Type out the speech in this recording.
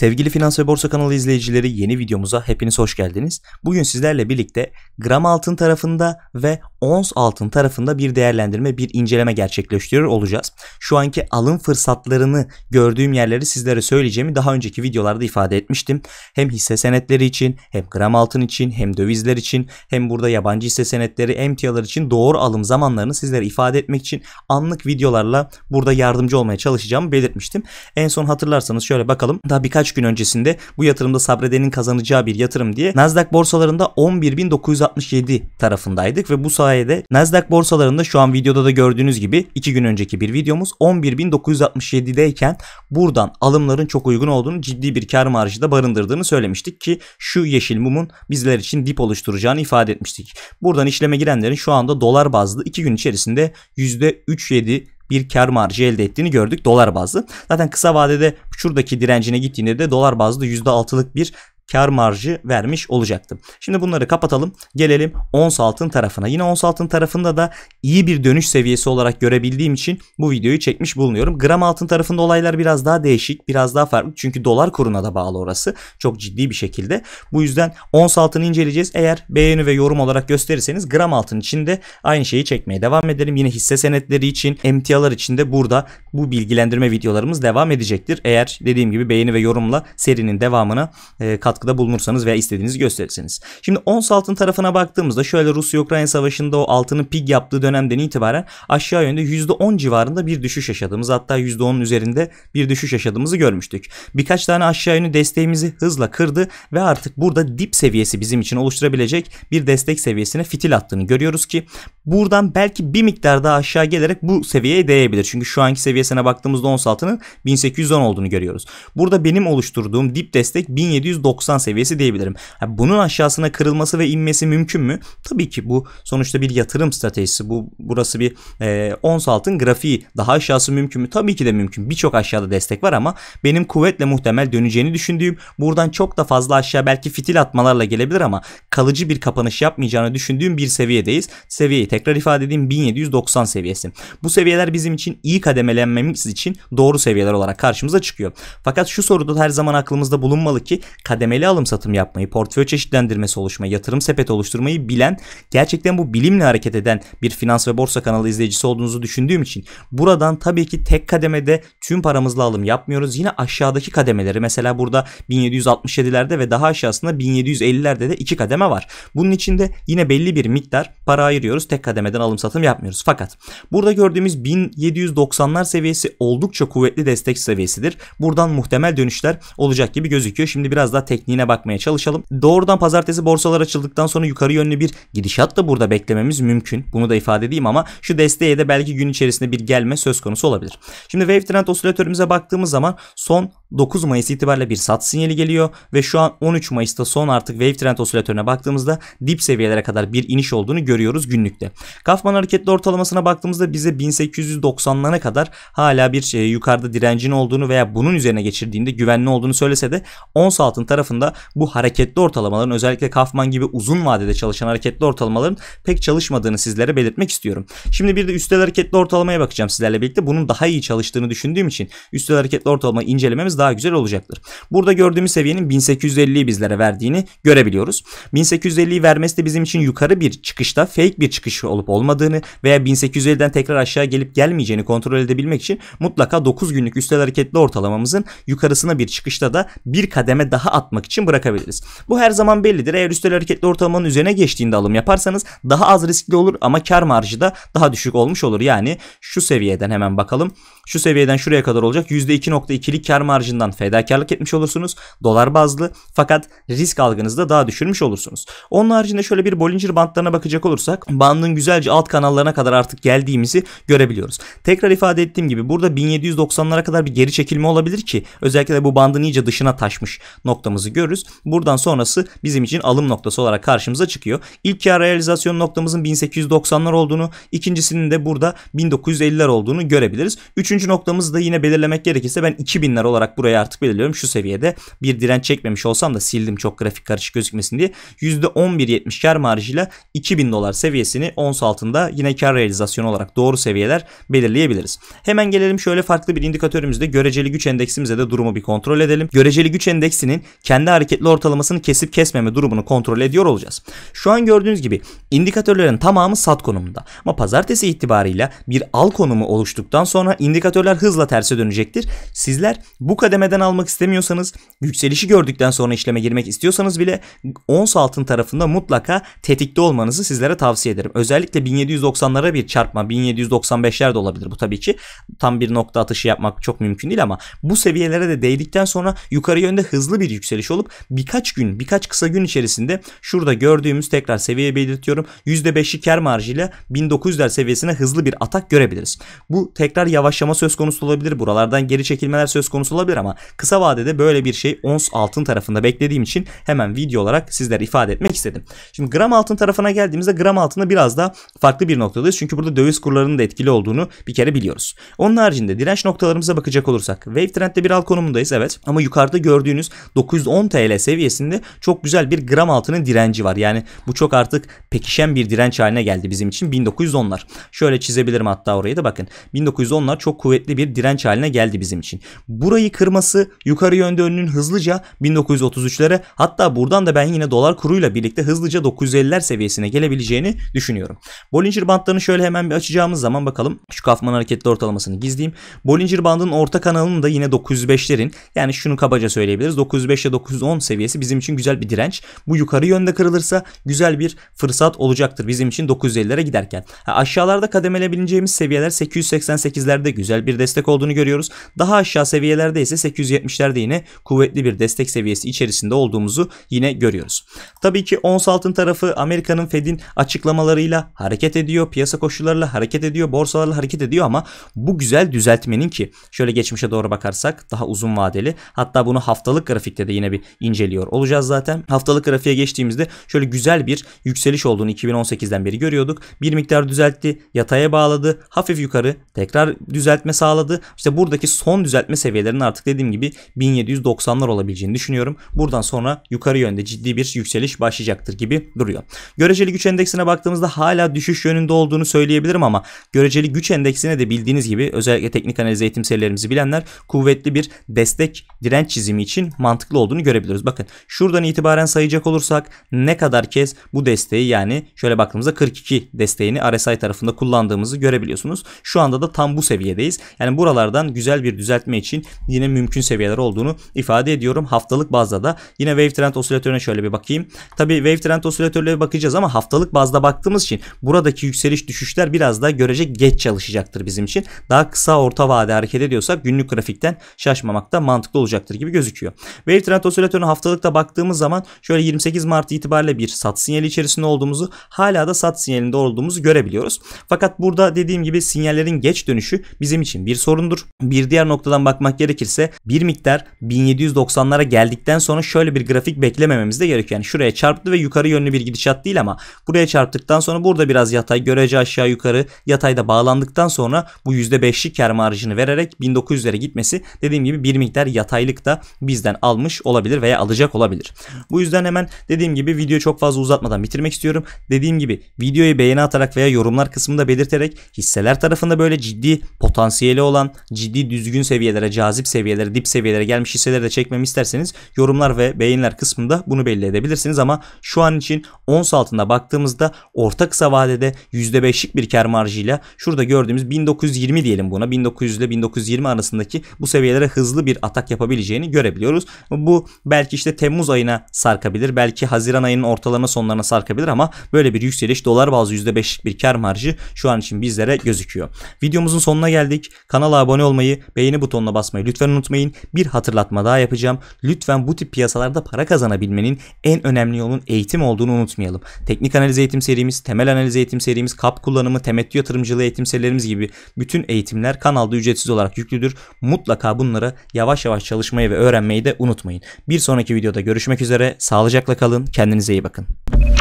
Sevgili Finans ve Borsa kanalı izleyicileri yeni videomuza hepiniz hoş geldiniz. Bugün sizlerle birlikte gram altın tarafında ve ons altın tarafında bir değerlendirme, bir inceleme gerçekleştiriyor olacağız. Şu anki alım fırsatlarını gördüğüm yerleri sizlere söyleyeceğimi daha önceki videolarda ifade etmiştim. Hem hisse senetleri için, hem gram altın için, hem dövizler için, hem burada yabancı hisse senetleri, emtialar için doğru alım zamanlarını sizlere ifade etmek için anlık videolarla burada yardımcı olmaya çalışacağımı belirtmiştim. En son hatırlarsanız şöyle bakalım. Daha birkaç birkaç gün öncesinde bu yatırımda sabredenin kazanacağı bir yatırım diye Nasdaq borsalarında 11.967 tarafındaydık ve bu sayede Nasdaq borsalarında şu an videoda da gördüğünüz gibi 2 gün önceki bir videomuz 11.967'deyken buradan alımların çok uygun olduğunu ciddi bir kar marjı da barındırdığını söylemiştik ki şu yeşil mumun bizler için dip oluşturacağını ifade etmiştik. Buradan işleme girenlerin şu anda dolar bazlı 2 gün içerisinde %3.7 bir kar marjı elde ettiğini gördük dolar bazlı. Zaten kısa vadede şuradaki direncine gittiğinde de dolar bazlı %6'lık bir kar marjı vermiş olacaktı. Şimdi bunları kapatalım. Gelelim ons altın tarafına. Yine ons altın tarafında da iyi bir dönüş seviyesi olarak görebildiğim için bu videoyu çekmiş bulunuyorum. Gram altın tarafında olaylar biraz daha değişik, biraz daha farklı. Çünkü dolar kuruna da bağlı orası. Çok ciddi bir şekilde. Bu yüzden ons altını inceleyeceğiz. Eğer beğeni ve yorum olarak gösterirseniz gram altın için de aynı şeyi çekmeye devam edelim. Yine hisse senetleri için, emtialar için de burada bu bilgilendirme videolarımız devam edecektir. Eğer dediğim gibi beğeni ve yorumla serinin devamına e, katkı katkıda bulunursanız veya istediğinizi gösterirseniz. Şimdi ons altın tarafına baktığımızda şöyle Rusya-Ukrayna savaşında o altının pig yaptığı dönemden itibaren aşağı yönde %10 civarında bir düşüş yaşadığımız hatta %10'un üzerinde bir düşüş yaşadığımızı görmüştük. Birkaç tane aşağı yönlü desteğimizi hızla kırdı ve artık burada dip seviyesi bizim için oluşturabilecek bir destek seviyesine fitil attığını görüyoruz ki buradan belki bir miktar daha aşağı gelerek bu seviyeye değebilir. Çünkü şu anki seviyesine baktığımızda ons altının 1810 olduğunu görüyoruz. Burada benim oluşturduğum dip destek 1790 90 seviyesi diyebilirim. Yani bunun aşağısına kırılması ve inmesi mümkün mü? Tabii ki bu sonuçta bir yatırım stratejisi. Bu burası bir e, ons altın grafiği. Daha aşağısı mümkün mü? Tabii ki de mümkün. Birçok aşağıda destek var ama benim kuvvetle muhtemel döneceğini düşündüğüm buradan çok da fazla aşağı belki fitil atmalarla gelebilir ama kalıcı bir kapanış yapmayacağını düşündüğüm bir seviyedeyiz. Seviyeyi tekrar ifade edeyim 1790 seviyesi. Bu seviyeler bizim için iyi kademelenmemiz için doğru seviyeler olarak karşımıza çıkıyor. Fakat şu soruda her zaman aklımızda bulunmalı ki kademe kademeli alım satım yapmayı, portföy çeşitlendirmesi oluşma, yatırım sepeti oluşturmayı bilen, gerçekten bu bilimle hareket eden bir finans ve borsa kanalı izleyicisi olduğunuzu düşündüğüm için buradan tabii ki tek kademede tüm paramızla alım yapmıyoruz. Yine aşağıdaki kademeleri mesela burada 1767'lerde ve daha aşağısında 1750'lerde de iki kademe var. Bunun içinde yine belli bir miktar para ayırıyoruz. Tek kademeden alım satım yapmıyoruz. Fakat burada gördüğümüz 1790'lar seviyesi oldukça kuvvetli destek seviyesidir. Buradan muhtemel dönüşler olacak gibi gözüküyor. Şimdi biraz daha tek tekniğine bakmaya çalışalım. Doğrudan pazartesi borsalar açıldıktan sonra yukarı yönlü bir gidişat da burada beklememiz mümkün. Bunu da ifade edeyim ama şu desteğe de belki gün içerisinde bir gelme söz konusu olabilir. Şimdi Wave Trend osilatörümüze baktığımız zaman son 9 Mayıs itibariyle bir sat sinyali geliyor ve şu an 13 Mayıs'ta son artık wave trend osilatörüne baktığımızda dip seviyelere kadar bir iniş olduğunu görüyoruz günlükte. Kaufman hareketli ortalamasına baktığımızda bize 1890'lara kadar hala bir şey, yukarıda direncin olduğunu veya bunun üzerine geçirdiğinde güvenli olduğunu söylese de ons altın tarafında bu hareketli ortalamaların özellikle Kaufman gibi uzun vadede çalışan hareketli ortalamaların pek çalışmadığını sizlere belirtmek istiyorum. Şimdi bir de üstel hareketli ortalamaya bakacağım sizlerle birlikte. Bunun daha iyi çalıştığını düşündüğüm için üstel hareketli ortalama incelememiz daha güzel olacaktır. Burada gördüğümüz seviyenin 1850'yi bizlere verdiğini görebiliyoruz. 1850'yi vermesi de bizim için yukarı bir çıkışta fake bir çıkış olup olmadığını veya 1850'den tekrar aşağı gelip gelmeyeceğini kontrol edebilmek için mutlaka 9 günlük üstel hareketli ortalamamızın yukarısına bir çıkışta da bir kademe daha atmak için bırakabiliriz. Bu her zaman bellidir. Eğer üstel hareketli ortalamanın üzerine geçtiğinde alım yaparsanız daha az riskli olur ama kar marjı da daha düşük olmuş olur. Yani şu seviyeden hemen bakalım. Şu seviyeden şuraya kadar olacak. %2.2'lik kar marjı marjından fedakarlık etmiş olursunuz dolar bazlı fakat risk algınızı da daha düşürmüş olursunuz. Onun haricinde şöyle bir Bollinger bandlarına bakacak olursak bandın güzelce alt kanallarına kadar artık geldiğimizi görebiliyoruz. Tekrar ifade ettiğim gibi burada 1790'lara kadar bir geri çekilme olabilir ki özellikle de bu bandın iyice dışına taşmış noktamızı görürüz. Buradan sonrası bizim için alım noktası olarak karşımıza çıkıyor. İlk kar realizasyon noktamızın 1890'lar olduğunu, ikincisinin de burada 1950'ler olduğunu görebiliriz. Üçüncü noktamızı da yine belirlemek gerekirse ben 2000'ler olarak burayı artık belirliyorum şu seviyede bir direnç çekmemiş olsam da sildim çok grafik karışık gözükmesin diye %11.70 kar marjıyla 2000 dolar seviyesini ons altında yine kar realizasyonu olarak doğru seviyeler belirleyebiliriz. Hemen gelelim şöyle farklı bir indikatörümüzde göreceli güç endeksimize de durumu bir kontrol edelim. Göreceli güç endeksinin kendi hareketli ortalamasını kesip kesmeme durumunu kontrol ediyor olacağız. Şu an gördüğünüz gibi indikatörlerin tamamı sat konumunda ama pazartesi itibarıyla bir al konumu oluştuktan sonra indikatörler hızla terse dönecektir. Sizler bu kadar kademeden almak istemiyorsanız, yükselişi gördükten sonra işleme girmek istiyorsanız bile ons altın tarafında mutlaka tetikte olmanızı sizlere tavsiye ederim. Özellikle 1790'lara bir çarpma, 1795'ler de olabilir bu tabii ki. Tam bir nokta atışı yapmak çok mümkün değil ama bu seviyelere de değdikten sonra yukarı yönde hızlı bir yükseliş olup birkaç gün, birkaç kısa gün içerisinde şurada gördüğümüz tekrar seviye belirtiyorum. %5'i kar marjıyla 1900'ler seviyesine hızlı bir atak görebiliriz. Bu tekrar yavaşlama söz konusu olabilir. Buralardan geri çekilmeler söz konusu olabilir ama kısa vadede böyle bir şey ons altın tarafında beklediğim için hemen video olarak sizlere ifade etmek istedim. Şimdi gram altın tarafına geldiğimizde gram altında biraz da farklı bir noktadayız. Çünkü burada döviz kurlarının da etkili olduğunu bir kere biliyoruz. Onun haricinde direnç noktalarımıza bakacak olursak Wave Trend'de bir al konumundayız evet ama yukarıda gördüğünüz 910 TL seviyesinde çok güzel bir gram altının direnci var. Yani bu çok artık pekişen bir direnç haline geldi bizim için 1910'lar. Şöyle çizebilirim hatta orayı da bakın. 1910'lar çok kuvvetli bir direnç haline geldi bizim için. Burayı kırması yukarı yönde önünün hızlıca 1933'lere hatta buradan da ben yine dolar kuruyla birlikte hızlıca 950'ler seviyesine gelebileceğini düşünüyorum. Bollinger bandlarını şöyle hemen bir açacağımız zaman bakalım şu Kaufman hareketli ortalamasını gizleyeyim. Bollinger bandının orta kanalının da yine 905'lerin yani şunu kabaca söyleyebiliriz 905 ile 910 seviyesi bizim için güzel bir direnç. Bu yukarı yönde kırılırsa güzel bir fırsat olacaktır bizim için 950'lere giderken. Ha, aşağılarda kademelebileceğimiz seviyeler 888'lerde güzel bir destek olduğunu görüyoruz. Daha aşağı seviyelerde ise ise 870'lerde yine kuvvetli bir destek seviyesi içerisinde olduğumuzu yine görüyoruz. Tabii ki ons altın tarafı Amerika'nın Fed'in açıklamalarıyla hareket ediyor. Piyasa koşullarıyla hareket ediyor. Borsalarla hareket ediyor ama bu güzel düzeltmenin ki şöyle geçmişe doğru bakarsak daha uzun vadeli. Hatta bunu haftalık grafikte de yine bir inceliyor olacağız zaten. Haftalık grafiğe geçtiğimizde şöyle güzel bir yükseliş olduğunu 2018'den beri görüyorduk. Bir miktar düzeltti, yataya bağladı, hafif yukarı tekrar düzeltme sağladı. İşte buradaki son düzeltme seviyelerinin artık artık dediğim gibi 1790'lar olabileceğini düşünüyorum. Buradan sonra yukarı yönde ciddi bir yükseliş başlayacaktır gibi duruyor. Göreceli güç endeksine baktığımızda hala düşüş yönünde olduğunu söyleyebilirim ama göreceli güç endeksine de bildiğiniz gibi özellikle teknik analiz eğitim serilerimizi bilenler kuvvetli bir destek direnç çizimi için mantıklı olduğunu görebiliyoruz. Bakın şuradan itibaren sayacak olursak ne kadar kez bu desteği yani şöyle baktığımızda 42 desteğini RSI tarafında kullandığımızı görebiliyorsunuz. Şu anda da tam bu seviyedeyiz. Yani buralardan güzel bir düzeltme için yine gelmenin mümkün seviyeler olduğunu ifade ediyorum. Haftalık bazda da yine wave trend osilatörüne şöyle bir bakayım. Tabi wave trend osilatörlere bakacağız ama haftalık bazda baktığımız için buradaki yükseliş düşüşler biraz daha görecek geç çalışacaktır bizim için. Daha kısa orta vade hareket ediyorsak günlük grafikten şaşmamak da mantıklı olacaktır gibi gözüküyor. Wave trend osilatörüne haftalıkta baktığımız zaman şöyle 28 Mart itibariyle bir sat sinyali içerisinde olduğumuzu hala da sat sinyalinde olduğumuzu görebiliyoruz. Fakat burada dediğim gibi sinyallerin geç dönüşü bizim için bir sorundur. Bir diğer noktadan bakmak gerekirse ise bir miktar 1790'lara geldikten sonra şöyle bir grafik beklemememiz de gerekiyor. Yani şuraya çarptı ve yukarı yönlü bir gidişat değil ama buraya çarptıktan sonra burada biraz yatay görece aşağı yukarı yatayda bağlandıktan sonra bu %5'lik kar marjını vererek 1900'lere gitmesi dediğim gibi bir miktar yataylık da bizden almış olabilir veya alacak olabilir. Bu yüzden hemen dediğim gibi video çok fazla uzatmadan bitirmek istiyorum. Dediğim gibi videoyu beğeni atarak veya yorumlar kısmında belirterek hisseler tarafında böyle ciddi potansiyeli olan ciddi düzgün seviyelere cazip seviyelere seviyelere, dip seviyelere gelmiş hisseleri de çekmemi isterseniz yorumlar ve beğenler kısmında bunu belli edebilirsiniz ama şu an için ons altında baktığımızda orta kısa vadede %5'lik bir kar marjıyla şurada gördüğümüz 1920 diyelim buna 1900 ile 1920 arasındaki bu seviyelere hızlı bir atak yapabileceğini görebiliyoruz. Bu belki işte Temmuz ayına sarkabilir. Belki Haziran ayının ortalarına sonlarına sarkabilir ama böyle bir yükseliş dolar bazlı %5'lik bir kar marjı şu an için bizlere gözüküyor. Videomuzun sonuna geldik. Kanala abone olmayı, beğeni butonuna basmayı lütfen unutmayın unutmayın. Bir hatırlatma daha yapacağım. Lütfen bu tip piyasalarda para kazanabilmenin en önemli yolun eğitim olduğunu unutmayalım. Teknik analiz eğitim serimiz, temel analiz eğitim serimiz, kap kullanımı, temettü yatırımcılığı eğitim serilerimiz gibi bütün eğitimler kanalda ücretsiz olarak yüklüdür. Mutlaka bunlara yavaş yavaş çalışmayı ve öğrenmeyi de unutmayın. Bir sonraki videoda görüşmek üzere. Sağlıcakla kalın. Kendinize iyi bakın.